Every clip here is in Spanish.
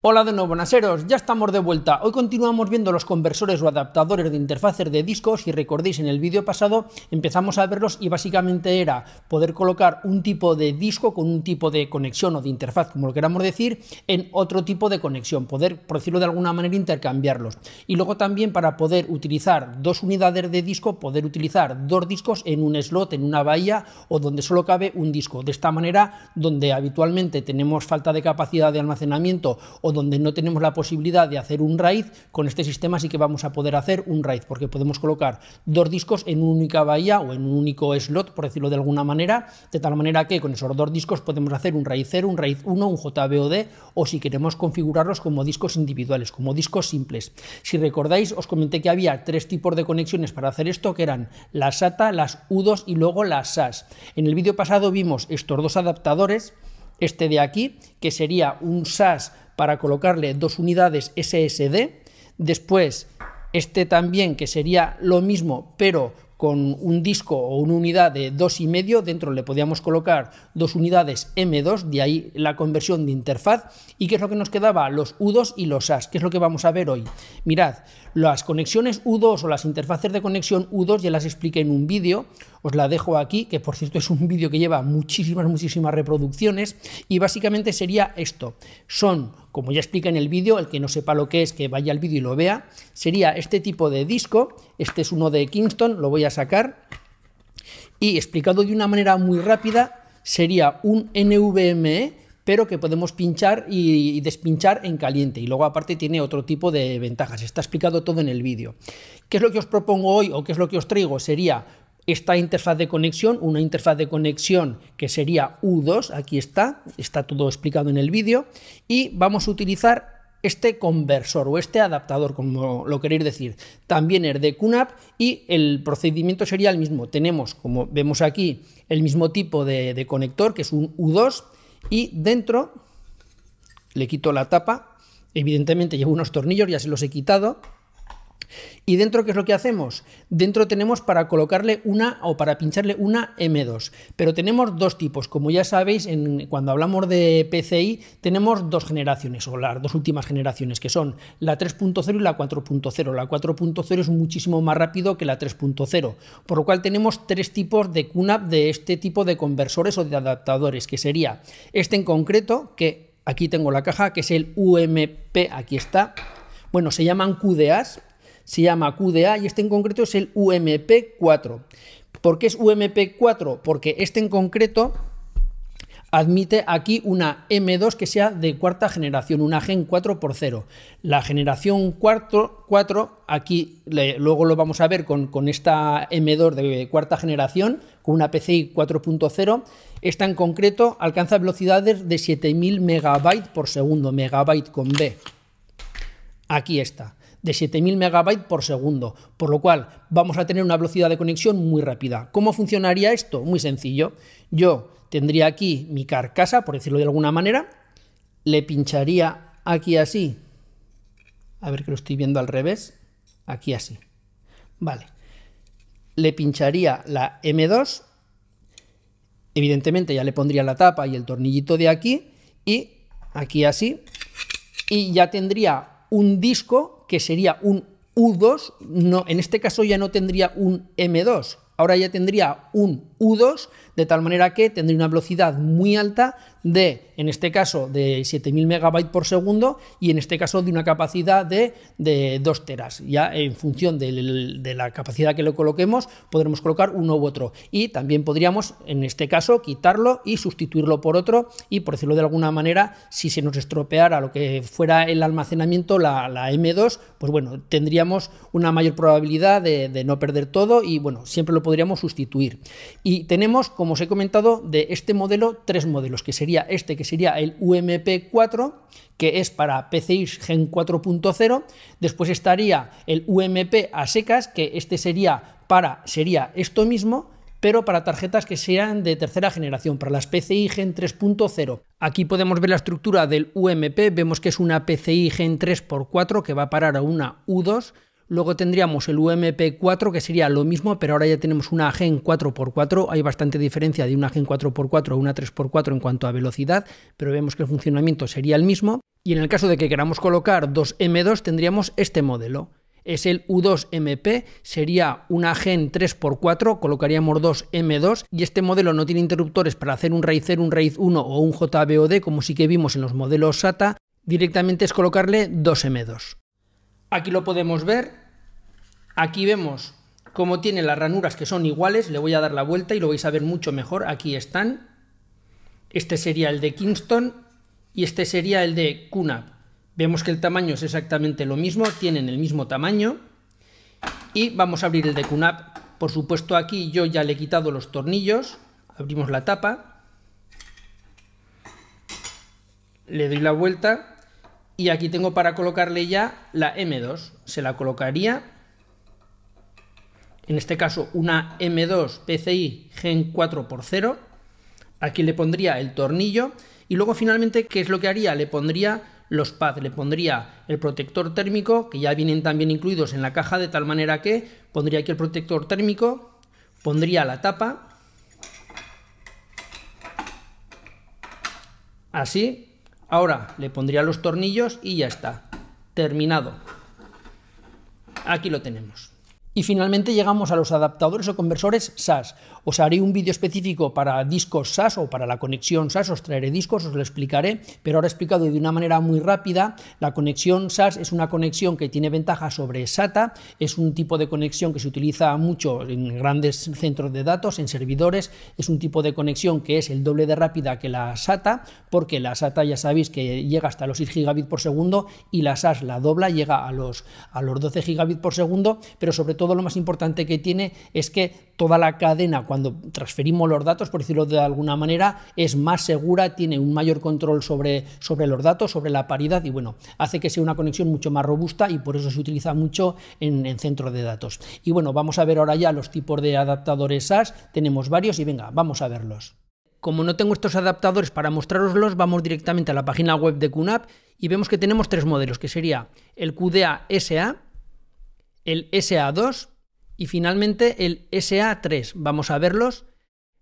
Hola de nuevo, naseros, ya estamos de vuelta. Hoy continuamos viendo los conversores o adaptadores de interfaces de discos. y recordéis, en el vídeo pasado empezamos a verlos y básicamente era poder colocar un tipo de disco con un tipo de conexión o de interfaz, como lo queramos decir, en otro tipo de conexión, poder, por decirlo de alguna manera, intercambiarlos. Y luego también para poder utilizar dos unidades de disco, poder utilizar dos discos en un slot, en una bahía o donde solo cabe un disco. De esta manera, donde habitualmente tenemos falta de capacidad de almacenamiento, donde no tenemos la posibilidad de hacer un RAID con este sistema sí que vamos a poder hacer un RAID porque podemos colocar dos discos en una única bahía o en un único slot, por decirlo de alguna manera, de tal manera que con esos dos discos podemos hacer un RAID 0, un RAID 1, un JBOD, o si queremos configurarlos como discos individuales, como discos simples. Si recordáis, os comenté que había tres tipos de conexiones para hacer esto, que eran la SATA, las U2 y luego las SAS. En el vídeo pasado vimos estos dos adaptadores, este de aquí, que sería un SAS para colocarle dos unidades SSD. Después, este también, que sería lo mismo, pero con un disco o una unidad de y medio dentro le podíamos colocar dos unidades M2, de ahí la conversión de interfaz, y qué es lo que nos quedaba, los U2 y los SAS, que es lo que vamos a ver hoy. Mirad, las conexiones U2 o las interfaces de conexión U2 ya las expliqué en un vídeo, os la dejo aquí, que por cierto es un vídeo que lleva muchísimas, muchísimas reproducciones, y básicamente sería esto, son como ya explica en el vídeo, el que no sepa lo que es, que vaya al vídeo y lo vea, sería este tipo de disco, este es uno de Kingston, lo voy a sacar, y explicado de una manera muy rápida, sería un NVMe, pero que podemos pinchar y despinchar en caliente. Y luego aparte tiene otro tipo de ventajas. Está explicado todo en el vídeo. ¿Qué es lo que os propongo hoy o qué es lo que os traigo? Sería esta interfaz de conexión, una interfaz de conexión que sería U2, aquí está, está todo explicado en el vídeo, y vamos a utilizar este conversor o este adaptador, como lo queréis decir. También es de QNAP y el procedimiento sería el mismo. Tenemos, como vemos aquí, el mismo tipo de, conector, que es un U2, y dentro le quito la tapa, evidentemente llevo unos tornillos, ya se los he quitado, ¿Y dentro qué es lo que hacemos? Dentro tenemos para colocarle una o para pincharle una M2, pero tenemos dos tipos. Como ya sabéis, cuando hablamos de PCI, tenemos dos generaciones o las dos últimas generaciones, que son la 3.0 y la 4.0. La 4.0 es muchísimo más rápido que la 3.0, por lo cual tenemos tres tipos de QNAP de este tipo de conversores o de adaptadores, que sería este en concreto, que aquí tengo la caja, que es el UMP, aquí está. Bueno, se llaman QDAs se llama QDA y este en concreto es el UMP4. ¿Por qué es UMP4? Porque este en concreto admite aquí una M2 que sea de cuarta generación, una Gen 4 x 0. La generación 4, aquí luego lo vamos a ver con, con, esta M2 de cuarta generación, con una PCI 4.0, esta en concreto alcanza velocidades de 7000 megabytes por segundo, megabyte con B. Aquí está de 7000 megabytes por segundo, por lo cual vamos a tener una velocidad de conexión muy rápida. ¿Cómo funcionaría esto? Muy sencillo. Yo tendría aquí mi carcasa, por decirlo de alguna manera, le pincharía aquí así, a ver que lo estoy viendo al revés, aquí así. Vale. Le pincharía la M2, evidentemente ya le pondría la tapa y el tornillito de aquí, y aquí así, y ya tendría un disco que sería un U2, no, en este caso ya no tendría un M2, ahora ya tendría un U2, de tal manera que tendría una velocidad muy alta de, en este caso, de 7000 megabytes por segundo y en este caso de una capacidad de, 2 teras. Ya en función de, la capacidad que lo coloquemos, podremos colocar uno u otro. Y también podríamos, en este caso, quitarlo y sustituirlo por otro. Y por decirlo de alguna manera, si se nos estropeara lo que fuera el almacenamiento, la, M2, pues bueno, tendríamos una mayor probabilidad de, no perder todo y bueno, siempre lo podríamos sustituir. Y tenemos, como os he comentado, de este modelo tres modelos, que sería este, que sería el UMP4, que es para PCI Gen 4.0. Después estaría el UMP a secas, que este sería para, sería esto mismo, pero para tarjetas que sean de tercera generación, para las PCI Gen 3.0. Aquí podemos ver la estructura del UMP, vemos que es una PCI Gen 3x4 que va a parar a una U2, Luego tendríamos el UMP4, que sería lo mismo, pero ahora ya tenemos una Gen 4x4. Hay bastante diferencia de una Gen 4x4 a una 3x4 en cuanto a velocidad, pero vemos que el funcionamiento sería el mismo. Y en el caso de que queramos colocar dos M2, tendríamos este modelo. Es el U2MP, sería una Gen 3x4, colocaríamos dos M2 y este modelo no tiene interruptores para hacer un RAID 0, un RAID 1 o un JBOD como sí que vimos en los modelos SATA, directamente es colocarle dos M2. Aquí lo podemos ver. Aquí vemos cómo tiene las ranuras que son iguales. Le voy a dar la vuelta y lo vais a ver mucho mejor. Aquí están. Este sería el de Kingston y este sería el de Cunab. Vemos que el tamaño es exactamente lo mismo, tienen el mismo tamaño. Y vamos a abrir el de Cunab. Por supuesto aquí yo ya le he quitado los tornillos. Abrimos la tapa. Le doy la vuelta y aquí tengo para colocarle ya la M2. Se la colocaría, en este caso, una M2 PCI Gen 4x0. Aquí le pondría el tornillo. Y luego finalmente, ¿qué es lo que haría? Le pondría los pads, le pondría el protector térmico, que ya vienen también incluidos en la caja, de tal manera que pondría aquí el protector térmico, pondría la tapa, así, Ahora le pondría los tornillos y ya está. Terminado. Aquí lo tenemos. Y finalmente llegamos a los adaptadores o conversores SAS. Os haré un vídeo específico para discos SAS o para la conexión SAS, os traeré discos, os lo explicaré, pero ahora explicado de una manera muy rápida. La conexión SAS es una conexión que tiene ventaja sobre SATA, es un tipo de conexión que se utiliza mucho en grandes centros de datos, en servidores, es un tipo de conexión que es el doble de rápida que la SATA, porque la SATA ya sabéis que llega hasta los 6 gigabits por segundo y la SAS la dobla, llega a los, a los 12 gigabits por segundo, pero sobre todo lo más importante que tiene es que toda la cadena, cuando transferimos los datos, por decirlo de alguna manera, es más segura, tiene un mayor control sobre, sobre los datos, sobre la paridad y bueno, hace que sea una conexión mucho más robusta y por eso se utiliza mucho en, centro de datos. Y bueno, vamos a ver ahora ya los tipos de adaptadores SAS, tenemos varios y venga, vamos a verlos. Como no tengo estos adaptadores para mostraroslos, vamos directamente a la página web de QNAP y vemos que tenemos tres modelos, que sería el QDA SA, el SA2 y finalmente el SA3. Vamos a verlos.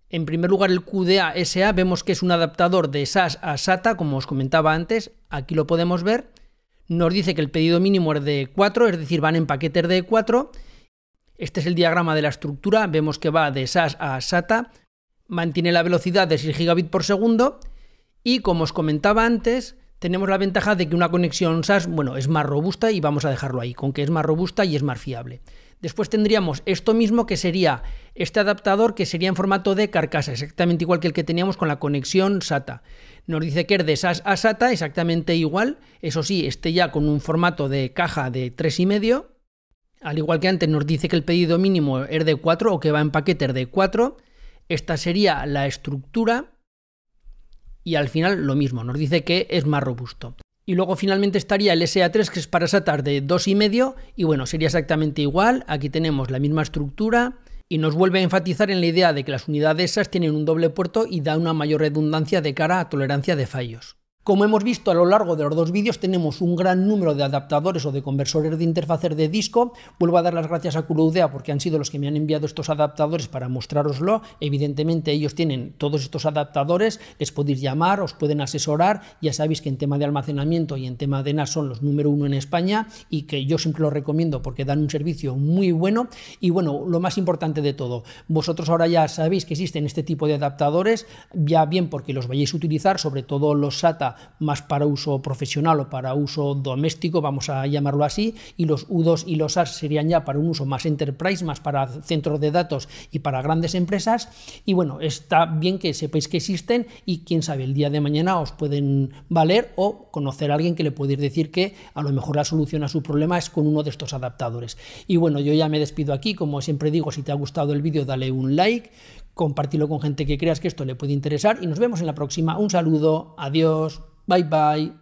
En primer lugar, el QDA SA vemos que es un adaptador de SAS a SATA, como os comentaba antes. Aquí lo podemos ver. Nos dice que el pedido mínimo es de 4, es decir, van en paquetes de 4. Este es el diagrama de la estructura. Vemos que va de SAS a SATA. Mantiene la velocidad de 6 gigabit por segundo. Y como os comentaba antes, tenemos la ventaja de que una conexión SAS, bueno, es más robusta y vamos a dejarlo ahí, con que es más robusta y es más fiable. Después tendríamos esto mismo que sería este adaptador que sería en formato de carcasa, exactamente igual que el que teníamos con la conexión SATA. Nos dice que es de SAS a SATA, exactamente igual, eso sí, este ya con un formato de caja de 3,5. Al igual que antes nos dice que el pedido mínimo es de 4 o que va en paquete de 4. Esta sería la estructura y al final lo mismo, nos dice que es más robusto. Y luego finalmente estaría el SA3 que es para SATAR de 2,5 y bueno, sería exactamente igual, aquí tenemos la misma estructura y nos vuelve a enfatizar en la idea de que las unidades esas tienen un doble puerto y da una mayor redundancia de cara a tolerancia de fallos. Como hemos visto a lo largo de los dos vídeos, tenemos un gran número de adaptadores o de conversores de interfaces de disco. Vuelvo a dar las gracias a CuroUdea porque han sido los que me han enviado estos adaptadores para mostraroslo. Evidentemente ellos tienen todos estos adaptadores, les podéis llamar, os pueden asesorar. Ya sabéis que en tema de almacenamiento y en tema de NAS son los número uno en España y que yo siempre los recomiendo porque dan un servicio muy bueno. Y bueno, lo más importante de todo, vosotros ahora ya sabéis que existen este tipo de adaptadores, ya bien porque los vayáis a utilizar, sobre todo los SATA más para uso profesional o para uso doméstico, vamos a llamarlo así, y los U2 y los AS serían ya para un uso más enterprise, más para centros de datos y para grandes empresas. Y bueno, está bien que sepáis que existen y quién sabe, el día de mañana os pueden valer o conocer a alguien que le podéis decir que a lo mejor la solución a su problema es con uno de estos adaptadores. Y bueno, yo ya me despido aquí, como siempre digo, si te ha gustado el vídeo dale un like, compartirlo con gente que creas que esto le puede interesar y nos vemos en la próxima. Un saludo, adiós. Bye bye.